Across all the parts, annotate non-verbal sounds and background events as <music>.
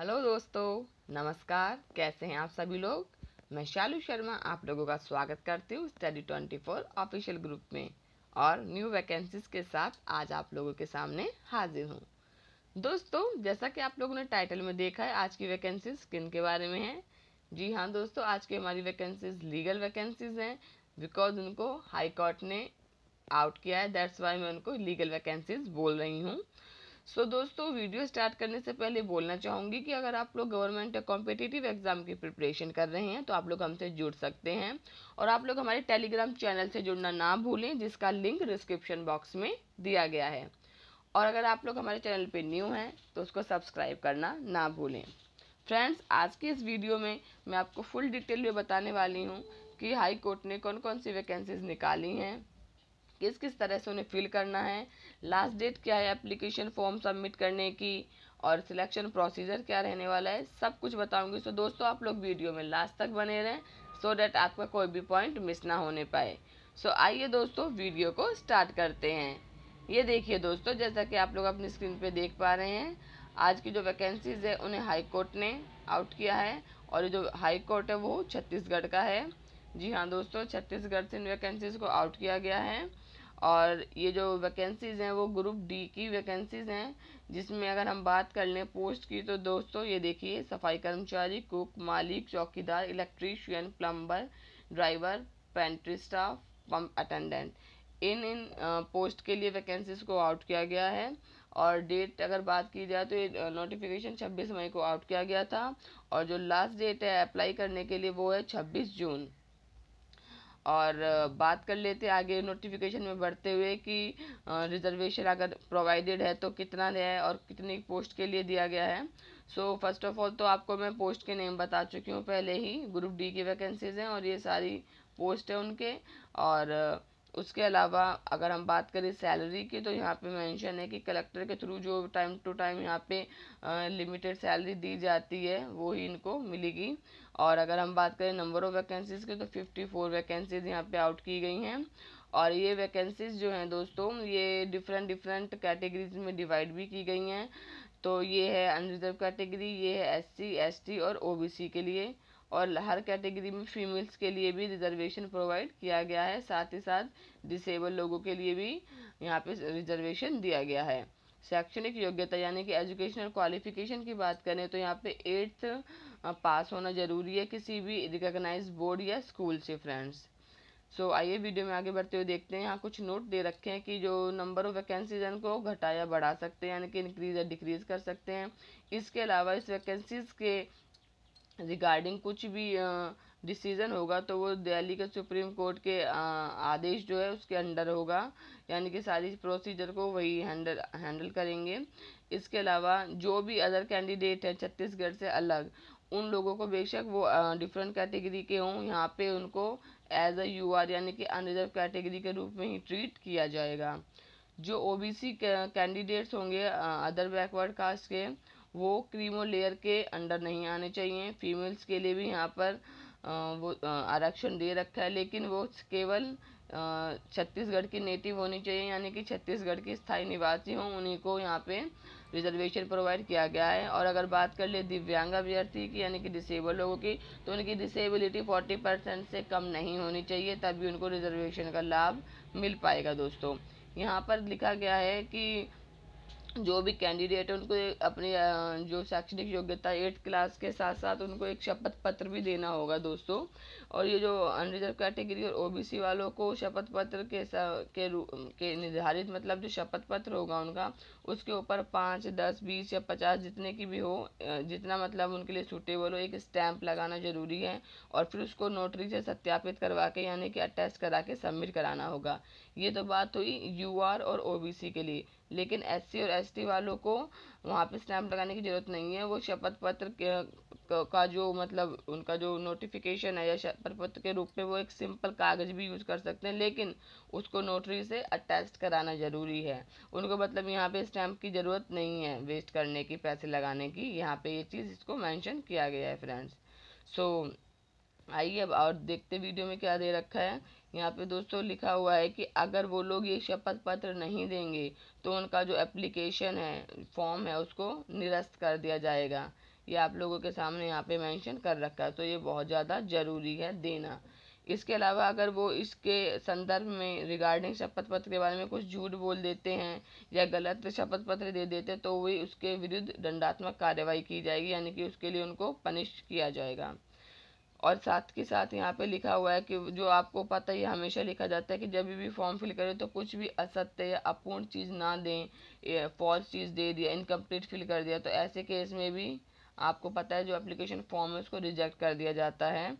hello दोस्तों नमस्कार कैसे हैं आप सभी लोग मैं शालू शर्मा आप लोगों का स्वागत करती हूँ study twenty four official group में और न्यू वैकेंसीज के साथ आज आप लोगों के सामने हाजिर हूँ दोस्तों जैसा कि आप लोगों ने टाइटल में देखा है आज की वैकेंसीज किन के बारे में है जी हाँ दोस्तों आज की हमारी वैकेंसीज लीगल वैकेंसीज हैं बिकॉज उनको हाई कोर्ट ने आउट किया है दैट्स वाई मैं उनको लीगल वैकेंसीज बोल रही हूँ सो so, दोस्तों वीडियो स्टार्ट करने से पहले बोलना चाहूँगी कि अगर आप लोग गवर्नमेंट कॉम्पिटिटिव एग्ज़ाम की प्रिपरेशन कर रहे हैं तो आप लोग हमसे जुड़ सकते हैं और आप लोग हमारे टेलीग्राम चैनल से जुड़ना ना भूलें जिसका लिंक डिस्क्रिप्शन बॉक्स में दिया गया है और अगर आप लोग हमारे चैनल पर न्यू हैं तो उसको सब्सक्राइब करना ना भूलें फ्रेंड्स आज की इस वीडियो में मैं आपको फुल डिटेल में बताने वाली हूँ कि हाई कोर्ट ने कौन कौन सी वैकेंसीज निकाली हैं किस किस तरह से उन्हें फिल करना है लास्ट डेट क्या है एप्लीकेशन फॉर्म सबमिट करने की और सिलेक्शन प्रोसीजर क्या रहने वाला है सब कुछ बताऊंगी सो दोस्तों आप लोग वीडियो में लास्ट तक बने रहें सो डैट आपका कोई भी पॉइंट मिस ना होने पाए सो आइए दोस्तों वीडियो को स्टार्ट करते हैं ये देखिए दोस्तों जैसा कि आप लोग अपनी स्क्रीन पर देख पा रहे हैं आज की जो वैकेंसीज़ है उन्हें हाई कोर्ट ने आउट किया है और ये जो हाई कोर्ट है वो छत्तीसगढ़ का है जी हाँ दोस्तों छत्तीसगढ़ से इन वैकेंसीज़ को आउट किया गया है और ये जो वैकेंसीज़ हैं वो ग्रुप डी की वैकेंसीज़ हैं जिसमें अगर हम बात कर लें पोस्ट की तो दोस्तों ये देखिए सफाई कर्मचारी कुक मालिक चौकीदार electrician plumber driver pantry staff pump attendant इन इन पोस्ट के लिए वैकेंसीज को आउट किया गया है और डेट अगर बात की जाए तो ये नोटिफिकेशन 26 मई को आउट किया गया था और जो लास्ट डेट है अप्लाई करने के लिए वो है 26 जून और बात कर लेते आगे नोटिफिकेशन में बढ़ते हुए कि रिजर्वेशन अगर प्रोवाइडेड है तो कितना है और कितनी पोस्ट के लिए दिया गया है सो फर्स्ट ऑफ ऑल तो आपको मैं पोस्ट के नेम बता चुकी हूँ पहले ही ग्रुप डी की वैकेंसीज़ हैं और ये सारी पोस्ट है उनके और उसके अलावा अगर हम बात करें सैलरी की तो यहाँ पे मेंशन है कि कलेक्टर के थ्रू जो टाइम टू टाइम यहाँ पे लिमिटेड सैलरी दी जाती है वो ही इनको मिलेगी और अगर हम बात करें नंबर ऑफ़ वैकेंसीज़ की तो फिफ्टी फोर वैकेंसीज़ यहाँ पे आउट की गई हैं और ये वैकेंसीज़ जो हैं दोस्तों ये डिफरेंट डिफरेंट कैटेगरीज में डिवाइड भी की गई हैं तो ये है अनरिजर्व कैटेगरी ये है एस सी और ओ के लिए और हर कैटेगरी में फीमेल्स के लिए भी रिजर्वेशन प्रोवाइड किया गया है साथ ही साथ डिसेबल लोगों के लिए भी यहाँ पे रिजर्वेशन दिया गया है शैक्षणिक योग्यता यानी कि एजुकेशनल क्वालिफिकेशन की बात करें तो यहाँ पे एट्थ पास होना ज़रूरी है किसी भी रिकॉग्नाइज बोर्ड या स्कूल से फ्रेंड्स सो so, आइए वीडियो में आगे बढ़ते हुए देखते हैं यहाँ कुछ नोट दे रखे हैं कि जो नंबर ऑफ़ वैकेंसीज हैं उनको घटाया बढ़ा सकते हैं यानी कि इंक्रीज या डिक्रीज़ कर सकते हैं इसके अलावा इस वैकेंसीज़ के रिगार्डिंग कुछ भी आ, डिसीज़न होगा तो वो दिल्ली के सुप्रीम कोर्ट के आदेश जो है उसके अंडर होगा यानी कि सारी प्रोसीजर को वही हैंडल हैंडल करेंगे इसके अलावा जो भी अदर कैंडिडेट हैं छत्तीसगढ़ से अलग उन लोगों को बेशक वो डिफरेंट कैटेगरी के हों यहाँ पे उनको एज अ यू आर यानी कि अनरिजर्व कैटेगरी के रूप में ही ट्रीट किया जाएगा जो ओ बी सी कैंडिडेट्स होंगे अदर बैकवर्ड कास्ट के वो क्रीमो लेयर के अंडर नहीं आने चाहिए फीमेल्स के लिए भी यहाँ पर वो आरक्षण दे रखा है लेकिन वो केवल छत्तीसगढ़ की नेटिव होनी चाहिए यानी कि छत्तीसगढ़ की स्थायी निवासी हों उन्हीं को यहाँ पे रिजर्वेशन प्रोवाइड किया गया है और अगर बात कर ले दिव्यांग अभ्यर्थी की यानी कि डिसेबल लोगों की तो उनकी डिसेबिलिटी 40 परसेंट से कम नहीं होनी चाहिए तभी उनको रिजर्वेशन का लाभ मिल पाएगा दोस्तों यहाँ पर लिखा गया है कि जो भी कैंडिडेट है उनको अपनी जो शैक्षणिक योग्यता एट्थ क्लास के साथ साथ उनको एक शपथ पत्र भी देना होगा दोस्तों और ये जो अनरिजर्व कैटेगरी और ओबीसी वालों को शपथ पत्र के के, के निर्धारित मतलब जो शपथ पत्र होगा उनका उसके ऊपर पाँच दस बीस या पचास जितने की भी हो जितना मतलब उनके लिए सूटेबल हो एक स्टैंप लगाना ज़रूरी है और फिर उसको नोटरी से सत्यापित करवा के यानी कि अटैच करा के सबमिट कराना होगा ये तो बात हुई यू और ओ के लिए लेकिन एस और एस वालों को वहाँ पे स्टैम्प लगाने की ज़रूरत नहीं है वो शपथ पत्र का जो मतलब उनका जो नोटिफिकेशन है या शपथ पत्र के रूप में वो एक सिंपल कागज़ भी यूज कर सकते हैं लेकिन उसको नोटरी से अटैच कराना ज़रूरी है उनको मतलब यहाँ पे स्टैम्प की ज़रूरत नहीं है वेस्ट करने की पैसे लगाने की यहाँ पर ये चीज़ इसको मैंशन किया गया है फ्रेंड्स सो so, आइए अब और देखते वीडियो में क्या दे रखा है यहाँ पे दोस्तों लिखा हुआ है कि अगर वो लोग ये शपथ पत्र नहीं देंगे तो उनका जो एप्लीकेशन है फॉर्म है उसको निरस्त कर दिया जाएगा ये आप लोगों के सामने यहाँ पे मेंशन कर रखा है तो ये बहुत ज़्यादा ज़रूरी है देना इसके अलावा अगर वो इसके संदर्भ में रिगार्डिंग शपथ पत्र के बारे में कुछ झूठ बोल देते हैं या गलत शपथ पत्र दे देते हैं तो वही उसके विरुद्ध दंडात्मक कार्रवाई की जाएगी यानी कि उसके लिए उनको पनिश किया जाएगा और साथ के साथ यहाँ पे लिखा हुआ है कि जो आपको पता ही हमेशा लिखा जाता है कि जब भी फॉर्म फिल करें तो कुछ भी असत्य या अपूर्ण चीज़ ना दें फॉल्स चीज़ दे दिया इनकम्प्लीट फिल कर दिया तो ऐसे केस में भी आपको पता है जो एप्लीकेशन फॉर्म है उसको रिजेक्ट कर दिया जाता है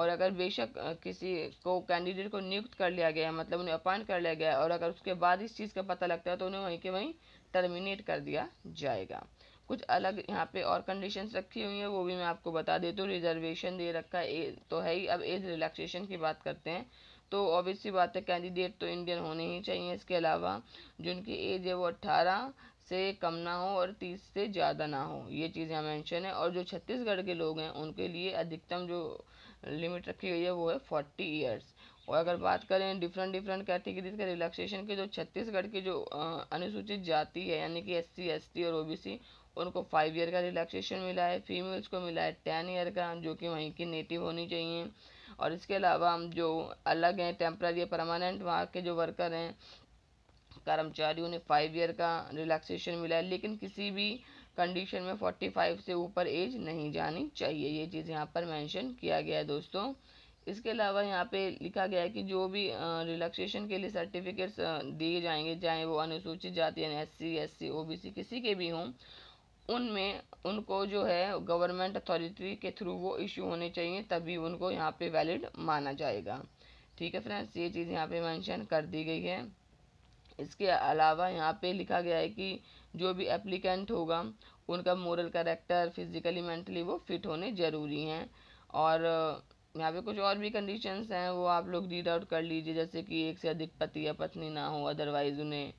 और अगर बेशक किसी को कैंडिडेट को नियुक्त कर लिया गया है मतलब उन्हें अपॉइंट कर लिया गया है और अगर उसके बाद इस चीज़ का पता लगता है तो उन्हें वहीं के वहीं टर्मिनेट कर दिया जाएगा कुछ अलग यहाँ पे और कंडीशंस रखी हुई हैं वो भी मैं आपको बता देता हूँ रिजर्वेशन दे रखा है तो है ही अब एज रिलैक्सेशन की बात करते हैं तो ऑब्वियसली बात है कैंडिडेट तो इंडियन होने ही चाहिए इसके अलावा जिनकी एज है वो अट्ठारह से कम ना हो और तीस से ज़्यादा ना हो ये चीज़ यहाँ मैंशन है और जो छत्तीसगढ़ के लोग हैं उनके लिए अधिकतम जो लिमिट रखी हुई है वो है फोर्टी ईयर्स और अगर बात करें डिफरेंट डिफरेंट कैटेगरीज का रिलैक्सेशन के जो तो छत्तीसगढ़ की जो अनुसूचित जाति है यानी कि एस सी एस टी और ओ बी सी उनको फाइव ईयर का रिलैक्सेशन मिला है फीमेल्स को मिला है टेन ईयर का जो कि वहीं की नेटिव होनी चाहिए और इसके अलावा हम जो अलग हैं टेम्प्रेरी या परमानेंट वहाँ के जो वर्कर हैं कर्मचारियों ने फाइव ईयर का रिलैक्सेशन मिला है लेकिन किसी भी कंडीशन में फोर्टी फाइव से ऊपर एज नहीं जानी चाहिए ये चीज़ यहाँ पर मेंशन किया गया है दोस्तों इसके अलावा यहाँ पे लिखा गया है कि जो भी रिलैक्सेशन के लिए सर्टिफिकेट्स दिए जाएंगे चाहे वो अनुसूचित जाति यानी S C S C O B C किसी के भी हों उनमें उनको जो है गवर्नमेंट अथॉरिटी के थ्रू वो इशू होने चाहिए तभी उनको यहाँ पे वैलिड माना जाएगा ठीक है फ्रेंड्स ये चीज़ यहाँ पे मेंशन कर दी गई है इसके अलावा यहाँ पे लिखा गया है कि जो भी एप्लीकेंट होगा उनका मोरल करेक्टर फिज़िकली मेंटली वो फिट होने ज़रूरी हैं और यहाँ पे कुछ और भी कंडीशंस हैं वो आप लोग रीड आउट कर लीजिए जैसे कि एक से अधिक पति या पत्नी ना हो अदरवाइज़ उन्हें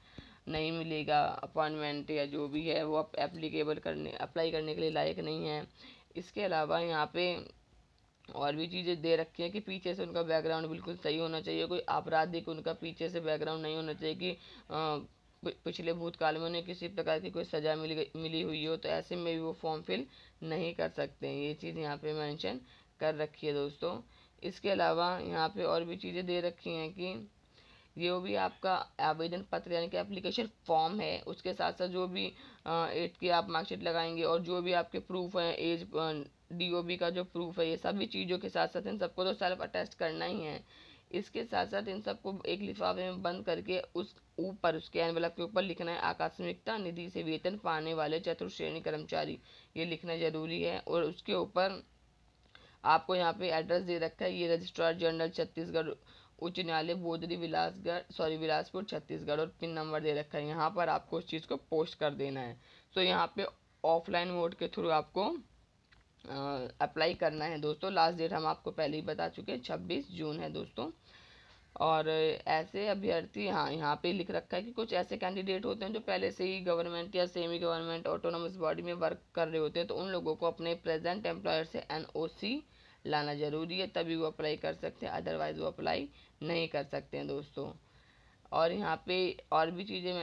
नहीं मिलेगा अपॉइंटमेंट या जो भी है वो आप एप्लीकेबल करने अप्लाई करने के लिए लायक नहीं है इसके अलावा यहाँ पे और भी चीज़ें दे रखी हैं कि पीछे से उनका बैकग्राउंड बिल्कुल सही होना चाहिए कोई आपराधिक उनका पीछे से बैकग्राउंड नहीं होना चाहिए कि पिछले भूतकाल में उन्हें किसी प्रकार की कोई सज़ा मिली मिली हुई हो तो ऐसे में भी वो फॉर्म फिल नहीं कर सकते हैं ये चीज़ यहाँ पे मेंशन कर रखी है दोस्तों इसके अलावा यहाँ पे और भी चीज़ें दे रखी हैं कि ये वो भी आपका आवेदन पत्र यानी कि एप्लीकेशन फॉर्म है उसके साथ साथ जो भी एट की आप मार्कशीट लगाएंगे और जो भी आपके प्रूफ हैं एज डीओबी का जो प्रूफ है ये सभी चीज़ों के साथ साथ इन सबको तो सेल्फ अटेस्ट करना ही है इसके साथ साथ इन सबको एक लिफाफे में बंद करके उस ऊपर उसके एनवलप के ऊपर लिखना है आकस्मिकता निधि से वेतन पाने वाले श्रेणी कर्मचारी ये लिखना ज़रूरी है और उसके ऊपर आपको यहाँ पे एड्रेस दे रखा है ये रजिस्ट्रार जनरल छत्तीसगढ़ उच्च न्यायालय बोधरी विलासगढ़ सॉरी विलासपुर छत्तीसगढ़ और पिन नंबर दे रखा है यहाँ पर आपको उस चीज़ को पोस्ट कर देना है सो तो so, यहाँ पे ऑफलाइन मोड के थ्रू आपको अप्लाई करना है दोस्तों लास्ट डेट हम आपको पहले ही बता चुके हैं छब्बीस जून है दोस्तों और ऐसे अभ्यर्थी हाँ यहाँ पे लिख रखा है कि कुछ ऐसे कैंडिडेट होते हैं जो पहले से ही गवर्नमेंट या सेमी गवर्नमेंट ऑटोनोमस बॉडी में वर्क कर रहे होते हैं तो उन लोगों को अपने प्रेजेंट एम्प्लॉयर से एनओसी लाना ज़रूरी है तभी वो अप्लाई कर सकते हैं अदरवाइज़ वो अप्लाई नहीं कर सकते हैं दोस्तों और यहाँ पे और भी चीज़ें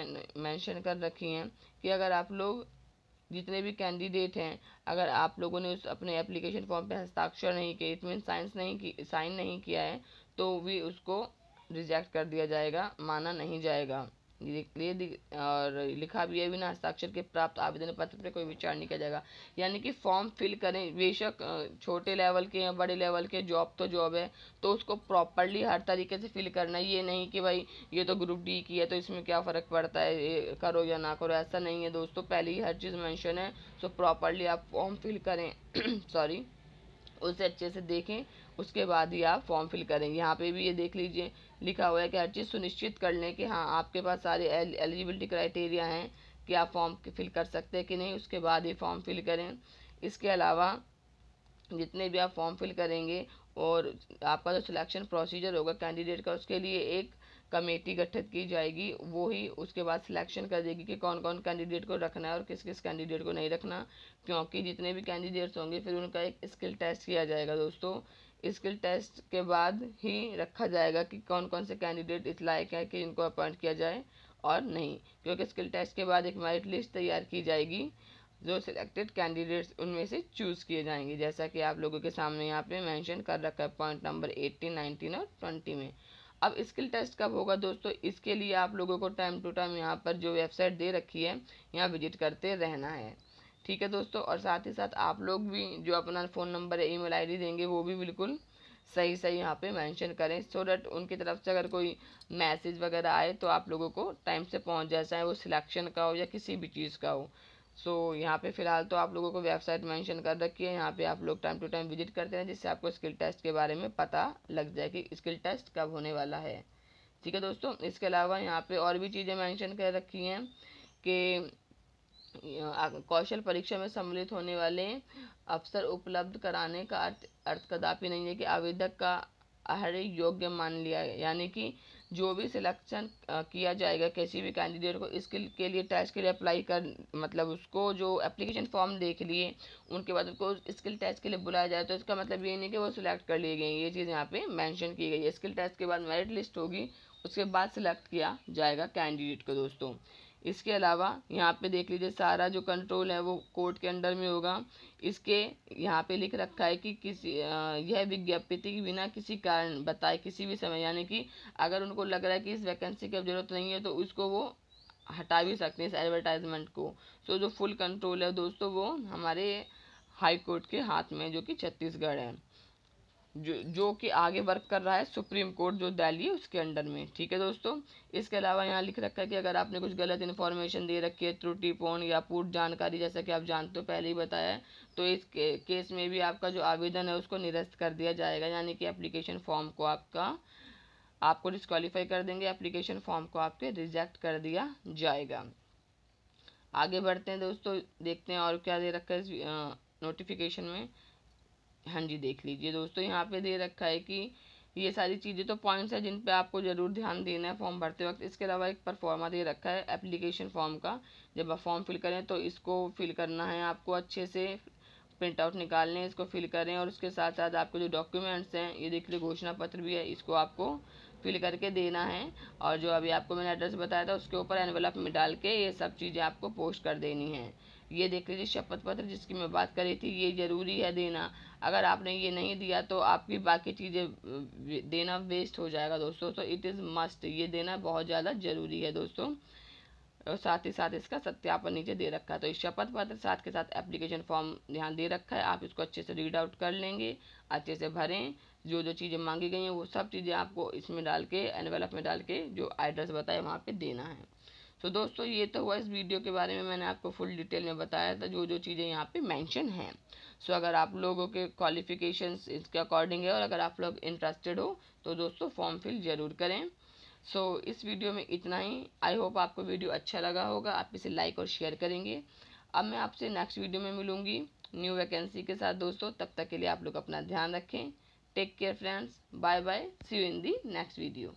मेंशन कर रखी हैं कि अगर आप लोग जितने भी कैंडिडेट हैं अगर आप लोगों ने उस अपने एप्लीकेशन फॉर्म पे हस्ताक्षर नहीं किए इसमें साइंस नहीं की साइन नहीं किया है तो भी उसको रिजेक्ट कर दिया जाएगा माना नहीं जाएगा और लिखा भी है बिना हस्ताक्षर के प्राप्त आवेदन पत्र पर कोई विचार नहीं किया जाएगा यानी कि फॉर्म फिल करें बेशक छोटे लेवल के या बड़े लेवल के जॉब तो जॉब है तो उसको प्रॉपरली हर तरीके से फिल करना ये नहीं कि भाई ये तो ग्रुप डी की है तो इसमें क्या फ़र्क पड़ता है ये करो या ना करो ऐसा नहीं है दोस्तों पहले ही हर चीज़ मैंशन है सो तो प्रॉपरली आप फॉर्म फिल करें <clears throat> सॉरी उसे अच्छे से देखें उसके बाद ही आप फॉर्म फिल करेंगे यहाँ पे भी ये देख लीजिए लिखा हुआ है कि हर चीज़ सुनिश्चित कर लें कि हाँ आपके पास सारे एलिजिबिलिटी क्राइटेरिया हैं कि आप फॉर्म फिल कर सकते हैं कि नहीं उसके बाद ही फॉर्म फिल करें इसके अलावा जितने भी आप फॉर्म फिल करेंगे और आपका जो सिलेक्शन प्रोसीजर होगा कैंडिडेट का उसके लिए एक कमेटी गठित की जाएगी वो ही उसके बाद सिलेक्शन कर देगी कि कौन कौन कैंडिडेट को रखना है और किस किस कैंडिडेट को नहीं रखना क्योंकि जितने भी कैंडिडेट्स होंगे फिर उनका एक स्किल टेस्ट किया जाएगा दोस्तों स्किल टेस्ट के बाद ही रखा जाएगा कि कौन कौन से कैंडिडेट इस लायक है कि इनको अपॉइंट किया जाए और नहीं क्योंकि स्किल टेस्ट के बाद एक मेरिट लिस्ट तैयार की जाएगी जो सिलेक्टेड कैंडिडेट्स उनमें से चूज़ किए जाएंगे जैसा कि आप लोगों के सामने यहाँ पे मेंशन कर रखा है पॉइंट नंबर एट्टीन नाइनटीन और ट्वेंटी में अब स्किल टेस्ट कब होगा दोस्तों इसके लिए आप लोगों को टाइम टू टाइम यहाँ पर जो वेबसाइट दे रखी है यहाँ विजिट करते रहना है ठीक है दोस्तों और साथ ही साथ आप लोग भी जो अपना फ़ोन नंबर है ईमेल आईडी देंगे वो भी बिल्कुल सही सही यहाँ पे मेंशन करें सो डैट उनकी तरफ से अगर कोई मैसेज वगैरह आए तो आप लोगों को टाइम से पहुँच जाए चाहे वो सिलेक्शन का हो या किसी भी चीज़ का हो सो so, यहाँ पे फिलहाल तो आप लोगों को वेबसाइट मेंशन कर रखी है यहाँ पे आप लोग टाइम टू टाइम विजिट करते हैं जिससे आपको स्किल टेस्ट के बारे में पता लग जाए कि स्किल टेस्ट कब होने वाला है ठीक है दोस्तों इसके अलावा यहाँ पे और भी चीज़ें मेंशन कर रखी हैं कि कौशल परीक्षा में सम्मिलित होने वाले अवसर उपलब्ध कराने का अर्थ अर्थ कदापि नहीं है कि आवेदक का हर योग्य मान लिया है यानी कि जो भी सिलेक्शन किया जाएगा किसी भी कैंडिडेट को इसके के लिए टेस्ट के लिए अप्लाई कर मतलब उसको जो एप्लीकेशन फॉर्म देख लिए उनके बाद उसको स्किल टेस्ट के लिए बुलाया जाए तो इसका मतलब ये नहीं कि वो सिलेक्ट कर लिए गए ये चीज़ यहाँ पे मेंशन की गई है स्किल टेस्ट के बाद मेरिट लिस्ट होगी उसके बाद सिलेक्ट किया जाएगा कैंडिडेट को दोस्तों इसके अलावा यहाँ पे देख लीजिए सारा जो कंट्रोल है वो कोर्ट के अंडर में होगा इसके यहाँ पे लिख रखा है कि किसी यह विज्ञप्ति के बिना किसी कारण बताए किसी भी समय यानी कि अगर उनको लग रहा है कि इस वैकेंसी की अब ज़रूरत नहीं है तो उसको वो हटा भी सकते हैं इस एडवर्टाइजमेंट को सो जो फुल कंट्रोल है दोस्तों वो हमारे हाई कोर्ट के हाथ में जो कि छत्तीसगढ़ है जो जो कि आगे वर्क कर रहा है सुप्रीम कोर्ट जो दिल्ली है उसके अंडर में ठीक है दोस्तों इसके अलावा यहाँ लिख रखा है कि अगर आपने कुछ गलत इन्फॉर्मेशन दे रखी है त्रुटिपूर्ण या पूर्ण जानकारी जैसा कि आप जानते हो पहले ही बताया है तो इस के, केस में भी आपका जो आवेदन है उसको निरस्त कर दिया जाएगा यानी कि एप्लीकेशन फॉर्म को आपका आपको डिस्कालीफाई कर देंगे एप्लीकेशन फॉर्म को आपके रिजेक्ट कर दिया जाएगा आगे बढ़ते हैं दोस्तों देखते हैं और क्या दे रखा है इस नोटिफिकेशन में हाँ जी देख लीजिए दोस्तों यहाँ पे दे रखा है कि ये सारी चीज़ें तो पॉइंट्स हैं जिन पे आपको ज़रूर ध्यान देना है फॉर्म भरते वक्त इसके अलावा एक परफॉर्मा दे रखा है एप्लीकेशन फॉर्म का जब आप फॉर्म फिल करें तो इसको फिल करना है आपको अच्छे से प्रिंट आउट निकाल लें इसको फिल करें और उसके साथ साथ आपके जो डॉक्यूमेंट्स हैं ये देख लीजिए घोषणा पत्र भी है इसको आपको फिल करके देना है और जो अभी आपको मैंने एड्रेस बताया था उसके ऊपर एनवेलप में डाल के ये सब चीज़ें आपको पोस्ट कर देनी है ये देख लीजिए शपथ पत्र जिसकी मैं बात करी थी ये ज़रूरी है देना अगर आपने ये नहीं दिया तो आपकी बाकी चीज़ें देना वेस्ट हो जाएगा दोस्तों तो इट इज़ मस्ट ये देना बहुत ज़्यादा ज़रूरी है दोस्तों और साथ ही साथ इसका सत्यापन नीचे दे रखा है तो इस शपथ पत्र साथ के साथ एप्लीकेशन फॉर्म यहाँ दे रखा है आप इसको अच्छे से रीड आउट कर लेंगे अच्छे से भरें जो जो चीज़ें मांगी गई हैं वो सब चीज़ें आपको इसमें डाल के एनवेलप में डाल के जो एड्रेस बताए वहाँ पे देना है तो दोस्तों ये तो हुआ इस वीडियो के बारे में मैंने आपको फुल डिटेल में बताया था जो जो चीज़ें यहाँ पे मेंशन हैं सो अगर आप लोगों के क्वालिफिकेशंस इसके अकॉर्डिंग है और अगर आप लोग इंटरेस्टेड हो तो दोस्तों फॉर्म फिल ज़रूर करें सो so, इस वीडियो में इतना ही आई होप आपको वीडियो अच्छा लगा होगा आप इसे लाइक और शेयर करेंगे अब मैं आपसे नेक्स्ट वीडियो में मिलूँगी न्यू वैकेंसी के साथ दोस्तों तब तक के लिए आप लोग अपना ध्यान रखें take care friends bye bye see you in the next video